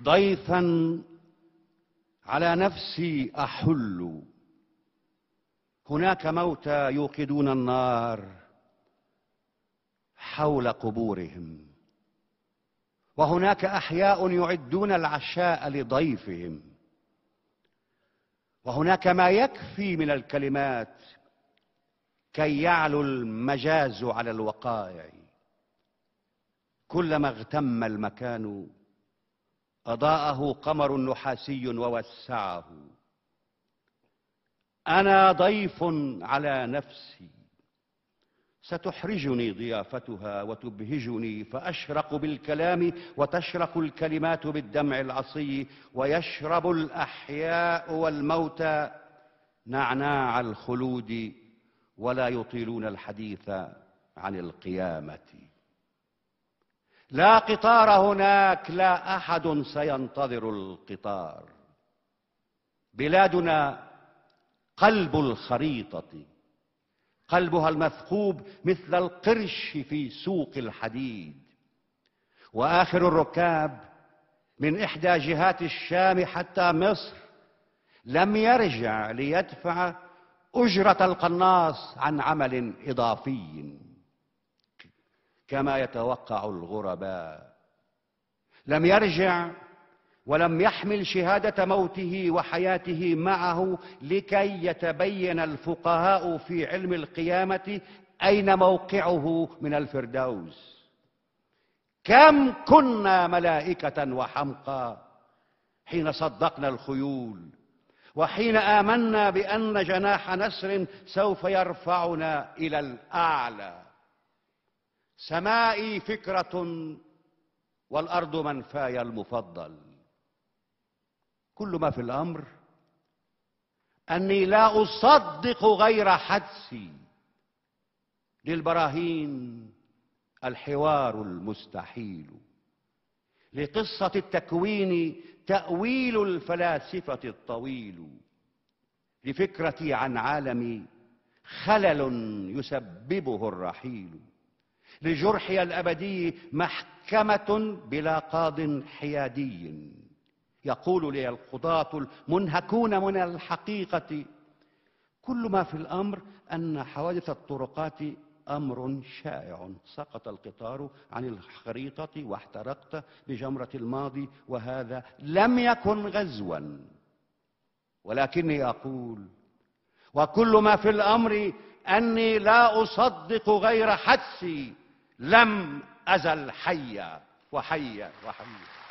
ضيفا على نفسي احل هناك موتى يوقدون النار حول قبورهم وهناك احياء يعدون العشاء لضيفهم وهناك ما يكفي من الكلمات كي يعلو المجاز على الوقائع كلما اغتم المكان أضاءه قمر نحاسي ووسعه أنا ضيف على نفسي ستحرجني ضيافتها وتبهجني فأشرق بالكلام وتشرق الكلمات بالدمع العصي ويشرب الأحياء والموتى نعناع الخلود ولا يطيلون الحديث عن القيامه لا قطار هناك لا احد سينتظر القطار بلادنا قلب الخريطه قلبها المثقوب مثل القرش في سوق الحديد واخر الركاب من احدى جهات الشام حتى مصر لم يرجع ليدفع اجره القناص عن عمل اضافي كما يتوقع الغرباء لم يرجع ولم يحمل شهاده موته وحياته معه لكي يتبين الفقهاء في علم القيامه اين موقعه من الفردوس كم كنا ملائكه وحمقى حين صدقنا الخيول وحين امنا بان جناح نسر سوف يرفعنا الى الاعلى سمائي فكرة والأرض منفاي المفضل كل ما في الأمر أني لا أصدق غير حدسي للبراهين الحوار المستحيل لقصة التكوين تأويل الفلاسفة الطويل لفكرتي عن عالمي خلل يسببه الرحيل لجرحي الابدي محكمه بلا قاض حيادي يقول لي القضاه المنهكون من الحقيقه كل ما في الامر ان حوادث الطرقات امر شائع سقط القطار عن الخريطه واحترقت بجمره الماضي وهذا لم يكن غزوا ولكني اقول وكل ما في الامر اني لا اصدق غير حدسي لم أزل حيا وحيا وحيا